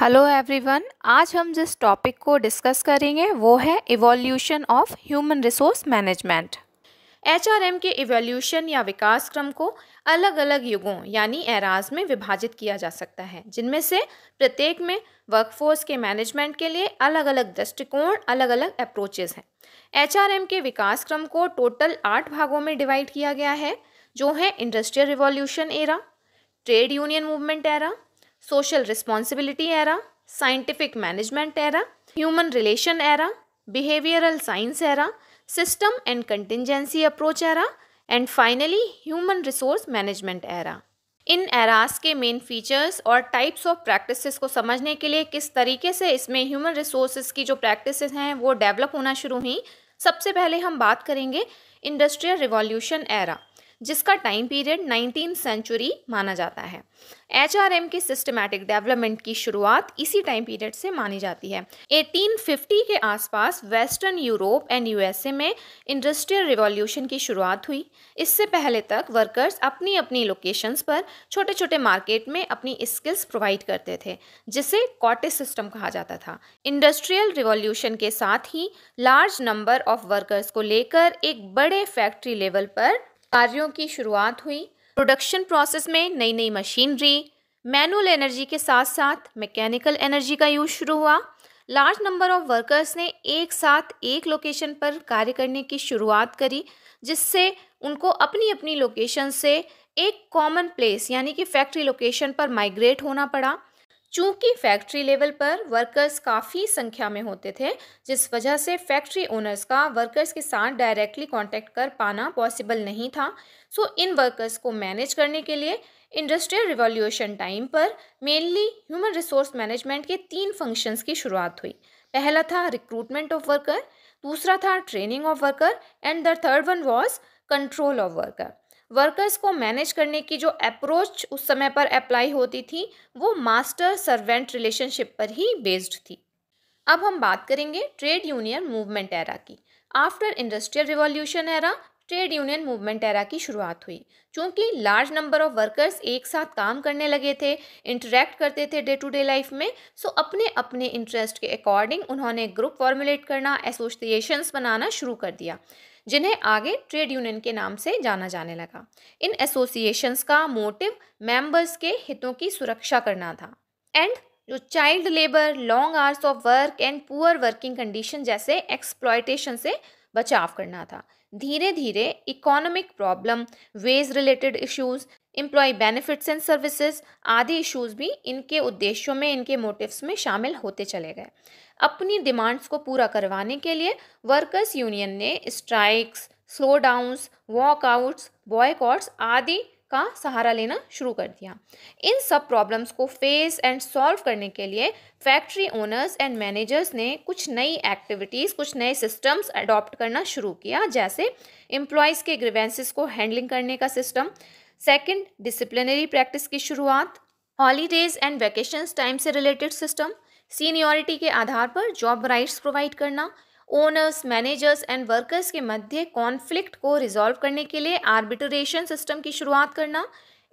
hello everyone आज हम जिस टॉपिक को डिस्कस करेंगे वो है evolution of human resource management HRM के इवोल्यूशन या विकास क्रम को अलग अलग युगों यानी एराज में विभाजित किया जा सकता है जिनमें से प्रत्येक में वर्कफोर्स के मैनेजमेंट के लिए अलग अलग दृष्टिकोण अलग अलग अप्रोचेज़ हैं एच के विकास क्रम को टोटल आठ भागों में डिवाइड किया गया है जो है industrial revolution era trade union movement era social responsibility era scientific management era human relation era behavioural science era system and contingency approach era and finally human resource management era इन eras के main features और types of practices को समझने के लिए किस तरीके से इसमें ह्यूमन रिसोर्स की जो प्रैक्टिस हैं वो डेवलप होना शुरू हुई सबसे पहले हम बात करेंगे इंडस्ट्रियल रिवॉल्यूशन एरा जिसका टाइम पीरियड नाइनटीन सेंचुरी माना जाता है एच आर एम के सिस्टमैटिक डेवलपमेंट की शुरुआत इसी टाइम पीरियड से मानी जाती है 1850 के आसपास वेस्टर्न यूरोप एंड यूएसए में इंडस्ट्रियल रिवॉल्यूशन की शुरुआत हुई इससे पहले तक वर्कर्स अपनी अपनी लोकेशंस पर छोटे छोटे मार्केट में अपनी स्किल्स प्रोवाइड करते थे जिसे कॉटेज सिस्टम कहा जाता था इंडस्ट्रियल रिवॉल्यूशन के साथ ही लार्ज नंबर ऑफ वर्कर्स को लेकर एक बड़े फैक्ट्री लेवल पर कार्यों की शुरुआत हुई प्रोडक्शन प्रोसेस में नई नई मशीनरी मैनुअल एनर्जी के साथ साथ मैकेनिकल एनर्जी का यूज शुरू हुआ लार्ज नंबर ऑफ वर्कर्स ने एक साथ एक लोकेशन पर कार्य करने की शुरुआत करी जिससे उनको अपनी अपनी लोकेशन से एक कॉमन प्लेस यानी कि फैक्ट्री लोकेशन पर माइग्रेट होना पड़ा चूंकि फैक्ट्री लेवल पर वर्कर्स काफ़ी संख्या में होते थे जिस वजह से फैक्ट्री ओनर्स का वर्कर्स के साथ डायरेक्टली कांटेक्ट कर पाना पॉसिबल नहीं था सो इन वर्कर्स को मैनेज करने के लिए इंडस्ट्रियल रिवॉल्यूशन टाइम पर मेनली ह्यूमन रिसोर्स मैनेजमेंट के तीन फंक्शंस की शुरुआत हुई पहला था रिक्रूटमेंट ऑफ वर्कर दूसरा था training of worker and the third one was control of worker workers को मैनेज करने की जो अप्रोच उस समय पर अप्लाई होती थी वो मास्टर सर्वेंट रिलेशनशिप पर ही बेस्ड थी अब हम बात करेंगे ट्रेड यूनियन मूवमेंट एरा की after industrial revolution era trade union movement era की शुरुआत हुई क्योंकि लार्ज नंबर ऑफ वर्कर्स एक साथ काम करने लगे थे इंटरेक्ट करते थे डे टू डे लाइफ में सो अपने अपने इंटरेस्ट के अकॉर्डिंग उन्होंने ग्रुप फॉर्मुलेट करना एसोसिएशंस बनाना शुरू कर दिया जिन्हें आगे ट्रेड यूनियन के नाम से जाना जाने लगा इन एसोसिएशंस का मोटिव मेंबर्स के हितों की सुरक्षा करना था एंड जो child labour long hours of work and poor working condition जैसे एक्सप्लॉयटेशन से बचाव करना था धीरे धीरे economic problem wage related issues employ benefits and services आदि इश्यूज भी इनके उद्देश्यों में इनके मोटिव्स में शामिल होते चले गए अपनी डिमांड्स को पूरा करवाने के लिए वर्कर्स यूनियन ने strikes slow downs walkouts boycotts आदि का सहारा लेना शुरू कर दिया इन सब प्रॉब्लम्स को फेस एंड सॉल्व करने के लिए फैक्ट्री ओनर्स एंड मैनेजर्स ने कुछ नई एक्टिविटीज़ कुछ नए सिस्टम्स अडॉप्ट करना शुरू किया जैसे एम्प्लॉयज़ के ग्रीवेंसेस को हैंडलिंग करने का सिस्टम सेकंड डिसिप्लिनरी प्रैक्टिस की शुरुआत हॉलीडेज एंड वैकेशंस टाइम से रिलेटेड सिस्टम सीनियरिटी के आधार पर जॉब राइट्स प्रोवाइड करना ओनर्स मैनेजर्स एंड वर्कर्स के मध्य कॉन्फ्लिक्ट को रिजॉल्व करने के लिए आर्बिट्रेशन सिस्टम की शुरुआत करना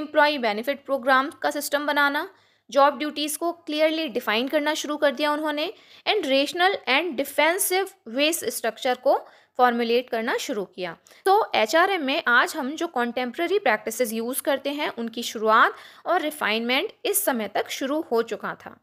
एम्प्लॉय बेनिफिट प्रोग्राम का सिस्टम बनाना जॉब ड्यूटीज़ को क्लियरली डिफाइन करना शुरू कर दिया उन्होंने and rational and defensive wage structure को फॉर्मुलेट करना शुरू किया तो एच में आज हम जो कॉन्टेम्प्रेरी प्रैक्टिस यूज़ करते हैं उनकी शुरुआत और रिफाइनमेंट इस समय तक शुरू हो चुका था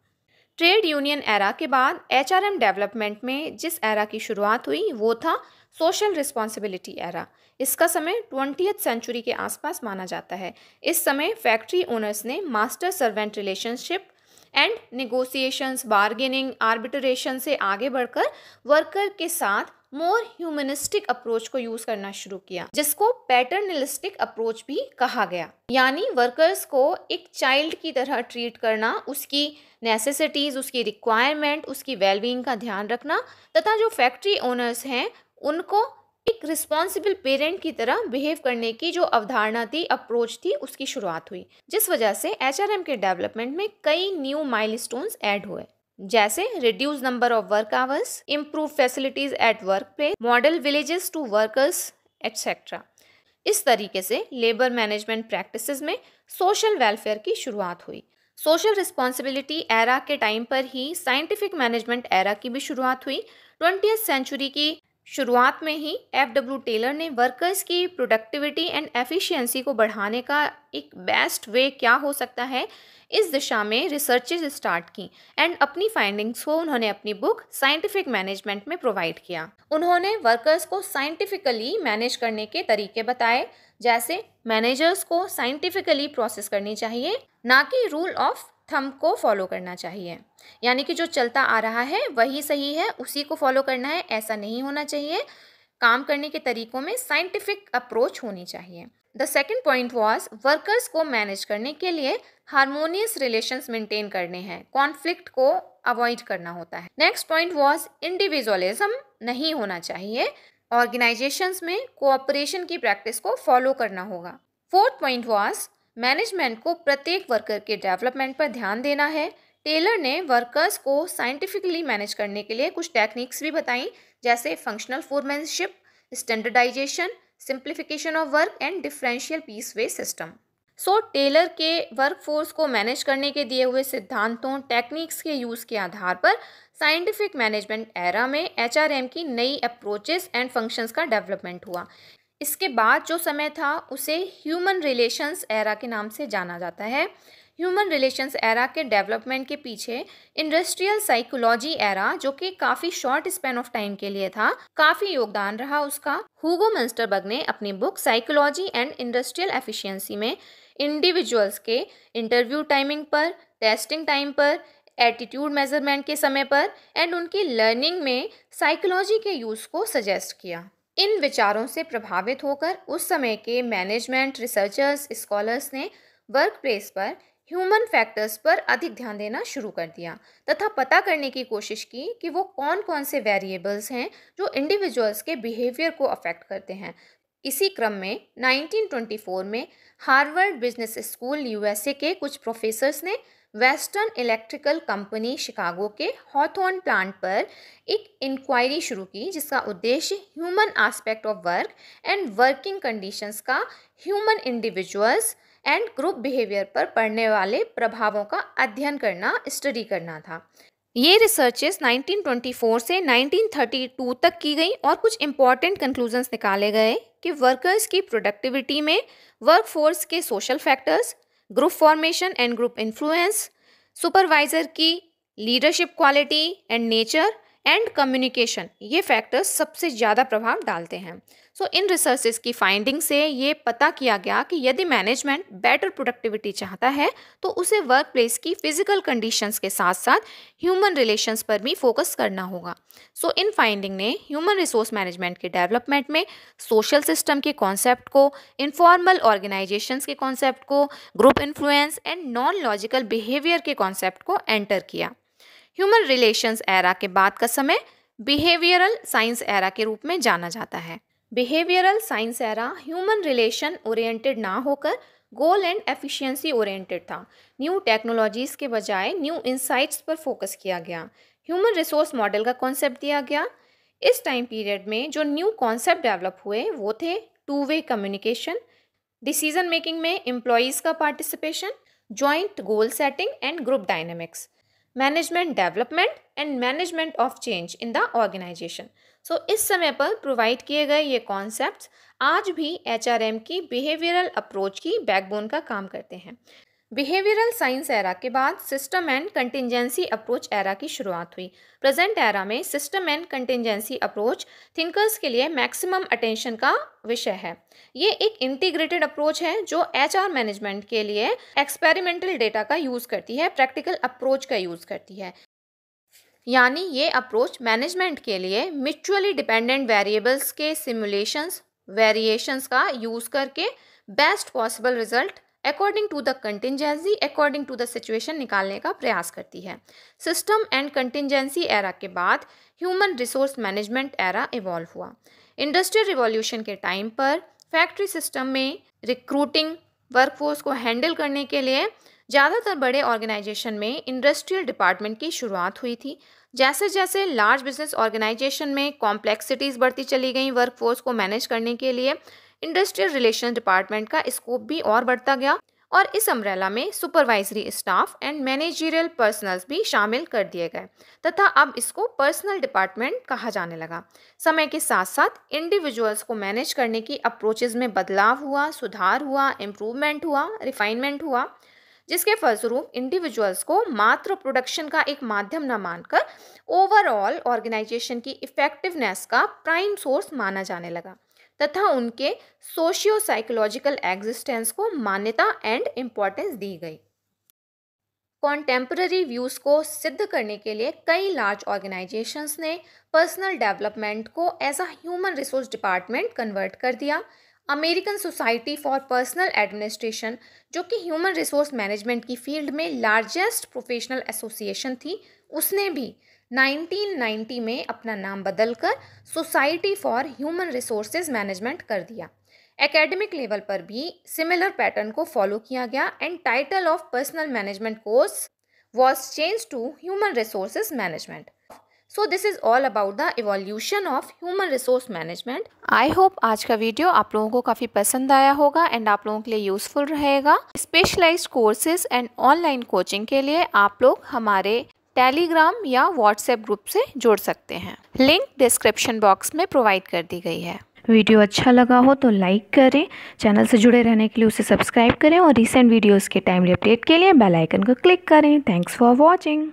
ट्रेड यूनियन एरा के बाद एच डेवलपमेंट में जिस एरा की शुरुआत हुई वो था सोशल रिस्पॉन्सिबिलिटी एरा इसका समय ट्वेंटियथ सेंचुरी के आसपास माना जाता है इस समय फैक्ट्री ओनर्स ने master servant relationship and negotiations bargaining arbitration से आगे बढ़कर वर्कर के साथ मोर ह्यूमनिस्टिक अप्रोच को यूज करना शुरू किया जिसको पैटर्नलिस्टिक अप्रोच भी कहा गया यानी वर्कर्स को एक चाइल्ड की तरह ट्रीट करना उसकी नेसेसिटीज़ उसकी रिक्वायरमेंट उसकी वेलबींग का ध्यान रखना तथा जो फैक्ट्री ओनर्स हैं उनको एक रिस्पॉन्सिबल पेरेंट की तरह बिहेव करने की जो अवधारणा थी अप्रोच थी उसकी शुरुआत हुई जिस वजह से एच के डेवलपमेंट में कई न्यू माइल ऐड हुए जैसे reduce number of work hours improve facilities at work place model villages to workers etcetera इस तरीके से लेबर मैनेजमेंट प्रैक्टिसेस में सोशल वेलफेयर की शुरुआत हुई सोशल रिस्पॉन्सिबिलिटी एरा के टाइम पर ही साइंटिफिक मैनेजमेंट एरा की भी शुरुआत हुई ट्वेंटी सेंचुरी की शुरुआत में ही एफ डब्ल्यू टेलर ने वर्कर्स की प्रोडक्टिविटी एंड एफिशिएंसी को बढ़ाने का एक बेस्ट वे क्या हो सकता है इस दिशा में रिसर्चेज स्टार्ट की एंड अपनी फाइंडिंग्स को उन्होंने अपनी बुक साइंटिफिक मैनेजमेंट में प्रोवाइड किया उन्होंने वर्कर्स को साइंटिफिकली मैनेज करने के तरीके बताए जैसे मैनेजर्स को साइंटिफिकली प्रोसेस करनी चाहिए ना कि रूल ऑफ थम को फॉलो करना चाहिए यानी कि जो चलता आ रहा है वही सही है उसी को फॉलो करना है ऐसा नहीं होना चाहिए काम करने के तरीकों में साइंटिफिक अप्रोच होनी चाहिए the second point was workers को मैनेज करने के लिए हारमोनियस रिलेशंस मेंटेन करने हैं कॉन्फ्लिक्ट को अवॉइड करना होता है नेक्स्ट पॉइंट वॉज इंडिविजुअलिज्म नहीं होना चाहिए ऑर्गेनाइजेशंस में कोऑपरेशन की प्रैक्टिस को फॉलो करना होगा फोर्थ पॉइंट वॉज मैनेजमेंट को प्रत्येक वर्कर के डेवलपमेंट पर ध्यान देना है टेलर ने वर्कर्स को साइंटिफिकली मैनेज करने के लिए कुछ टेक्निक्स भी बताई जैसे functional foremanship standardisation simplification of work and differential piece wage system so Taylor के वर्कफोर्स को मैनेज करने के दिए हुए सिद्धांतों टेक्निक्स के यूज़ के आधार पर साइंटिफिक मैनेजमेंट एरा में एच की नई अप्रोचेस एंड फंक्शंस का डेवलपमेंट हुआ इसके बाद जो समय था उसे ह्यूमन रिलेशंस एरा के नाम से जाना जाता है ह्यूमन रिलेशंस एरा के डेवलपमेंट के पीछे इंडस्ट्रियल साइकोलॉजी एरा जो कि काफ़ी शॉर्ट स्पेन ऑफ टाइम के लिए था काफ़ी योगदान रहा उसका हुगो मंस्टरबर्ग ने अपनी book psychology and industrial efficiency में इंडिविजुअल्स के इंटरव्यू टाइमिंग पर टेस्टिंग टाइम पर एटीट्यूड मेजरमेंट के समय पर एंड उनकी लर्निंग में साइकोलॉजी के यूज़ को सजेस्ट किया इन विचारों से प्रभावित होकर उस समय के मैनेजमेंट रिसर्चर्स स्कॉलर्स ने वर्क प्लेस पर ह्यूमन फैक्टर्स पर अधिक ध्यान देना शुरू कर दिया तथा पता करने की कोशिश की कि वो कौन कौन से वेरिएबल्स हैं जो इंडिविजुअल्स के बिहेवियर को अफेक्ट करते हैं इसी क्रम में 1924 में हार्वर्ड बिजनेस स्कूल यूएसए के कुछ प्रोफेसर्स ने वेस्टर्न इलेक्ट्रिकल कंपनी शिकागो के हॉथोन प्लांट पर एक इंक्वायरी शुरू की जिसका उद्देश्य human aspect of work and working conditions का human individuals and group behaviour पर पड़ने वाले प्रभावों का अध्ययन करना स्टडी करना था ये रिसर्चेस 1924 से 1932 तक की गई और कुछ इम्पॉर्टेंट कंक्लूजन्स निकाले गए कि वर्कर्स की प्रोडक्टिविटी में वर्कफोर्स के social factors group formation and group influence supervisor की leadership quality and nature and communication ये फैक्टर्स सबसे ज़्यादा प्रभाव डालते हैं सो इन रिसर्चेस की फाइंडिंग से ये पता किया गया कि यदि मैनेजमेंट बेटर प्रोडक्टिविटी चाहता है तो उसे वर्क प्लेस की फिजिकल कंडीशंस के साथ साथ ह्यूमन रिलेशंस पर भी फोकस करना होगा सो इन फाइंडिंग ने ह्यूमन रिसोर्स मैनेजमेंट के डेवलपमेंट में सोशल सिस्टम के कॉन्सेप्ट को इनफॉर्मल ऑर्गेनाइजेशन के कॉन्सेप्ट को group influence and non logical behaviour के कॉन्सेप्ट को एंटर किया ह्यूमन रिलेशंस एरा के बाद का समय बिहेवियरल साइंस एरा के रूप में जाना जाता है behavioural science era human relation oriented ना होकर गोल एंड एफिशिएंसी ओरिएंटेड था न्यू टेक्नोलॉजीज़ के बजाय न्यू इंसाइट्स पर फोकस किया गया ह्यूमन रिसोर्स मॉडल का कॉन्सेप्ट दिया गया इस टाइम पीरियड में जो न्यू कॉन्सेप्ट डेवलप हुए वो थे two way communication decision making में एम्प्लॉयज़ का participation joint goal setting and group dynamics management development and management of change in the organisation so इस समय पर प्रोवाइड किए गए ये कॉन्सेप्ट्स आज भी एच की बिहेवियरल अप्रोच की बैकबोन का काम करते हैं बिहेवियरल साइंस एरा के बाद system and contingency approach era की शुरुआत हुई प्रेजेंट एरा में system and contingency approach thinkers के लिए मैक्सिमम अटेंशन का विषय है ये एक इंटीग्रेटेड अप्रोच है जो एचआर मैनेजमेंट के लिए एक्सपेरिमेंटल डेटा का यूज़ करती है प्रैक्टिकल अप्रोच का यूज़ करती है यानी ये अप्रोच मैनेजमेंट के लिए म्यूचुअली डिपेंडेंट वेरिएबल्स के सिमुलेशंस वेरिएशंस का यूज़ करके best possible result according to the contingency according to the situation निकालने का प्रयास करती है सिस्टम एंड कंटिजेंसी एरा के बाद human resource management era evolve हुआ इंडस्ट्रियल रिवॉल्यूशन के टाइम पर फैक्ट्री सिस्टम में रिक्रूटिंग वर्कफोर्स को हैंडल करने के लिए ज़्यादातर बड़े ऑर्गेनाइजेशन में इंडस्ट्रियल डिपार्टमेंट की शुरुआत हुई थी जैसे जैसे लार्ज बिजनेस ऑर्गेनाइजेशन में कॉम्प्लेक्सिटीज़ बढ़ती चली गई वर्कफोर्स को मैनेज करने के लिए इंडस्ट्रियल रिलेशन डिपार्टमेंट का स्कोप भी और बढ़ता गया और इस अम्ब्रेला में supervisory staff and managerial personnels भी शामिल कर दिए गए तथा अब इसको पर्सनल डिपार्टमेंट कहा जाने लगा समय के साथ साथ इंडिविजुअल्स को मैनेज करने की अप्रोचेज में बदलाव हुआ सुधार हुआ इम्प्रूवमेंट हुआ रिफाइनमेंट हुआ जिसके फलस्वरूप इंडिविजुअल्स को मात्र प्रोडक्शन का एक माध्यम न मानकर ओवरऑल ऑर्गेनाइजेशन की इफ़ेक्टिवनेस का प्राइम सोर्स माना जाने लगा तथा उनके सोशियो साइकोलॉजिकल एग्जिस्टेंस को मान्यता एंड इम्पोर्टेंस दी गई कॉन्टेम्प्ररी व्यूज़ को सिद्ध करने के लिए कई लार्ज ऑर्गेनाइजेशंस ने पर्सनल डेवलपमेंट को as a human resource department convert कर दिया American society for personnel administration जो कि ह्यूमन रिसोर्स मैनेजमेंट की फील्ड में लार्जेस्ट प्रोफेशनल एसोसिएशन थी उसने भी 1990 में अपना नाम बदलकर society for human resources management कर दिया एकेडमिक लेवल पर भी सिमिलर पैटर्न को फॉलो किया गया and title of personnel management course was change to human resources management so this is all about the evolution of human resource management I hope आज का video आप लोगों को काफ़ी पसंद आया होगा एंड आप लोगों के लिए यूजफुल रहेगा specialised courses and online coaching के लिए आप लोग हमारे टेलीग्राम या व्हाट्सएप ग्रुप से जोड़ सकते हैं लिंक डिस्क्रिप्शन बॉक्स में प्रोवाइड कर दी गई है वीडियो अच्छा लगा हो तो लाइक करें चैनल से जुड़े रहने के लिए उसे सब्सक्राइब करें और रिसेंट वीडियोस के टाइमली अपडेट के लिए बेल आइकन को क्लिक करें थैंक्स फॉर वॉचिंग